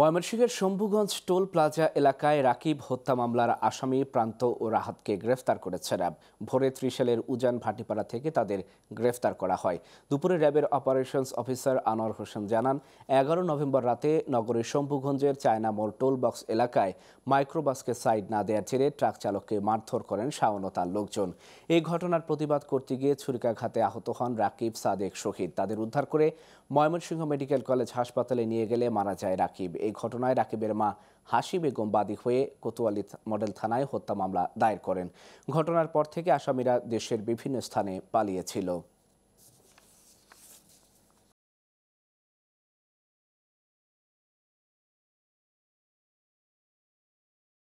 ময়মনসিংহের Shambhuganj toll plaza এলাকায় রাকিব হত্যা মামলার আসামি প্রান্ত ও রাহাতকে গ্রেফতার করেছে র্যাব ভোরে ত্রিশালের উজান ভাটিপাড়া থেকে তাদের গ্রেফতার করা হয় দুপুরে র্যাবের অপারেশনস অফিসার আনোয়ার হোসেন জানান এগারো নভেম্বর রাতে নগরের শম্ভুগঞ্জের চায়না মোড় টোল বক্স এলাকায় মাইক্রোবাসকে সাইড না দেওয়ার জেরে ট্রাক চালককে মারধর করেন শাওন তার লোকজন এই ঘটনার প্রতিবাদ করতে গিয়ে ছুরিকাঘাতে আহত হন রাকিব সাদেক শহীদ তাদের উদ্ধার করে ময়মনসিংহ মেডিকেল কলেজ হাসপাতালে নিয়ে গেলে মারা যায় রাকিব এই ঘটনায় রাকিবের মা হাসি বেগম বাদী হয়ে কোতোয়ালি মডেল থানায় হত্যা মামলা দায়ের করেন ঘটনার পর থেকে আসামিরা দেশের বিভিন্ন স্থানে পালিয়েছিল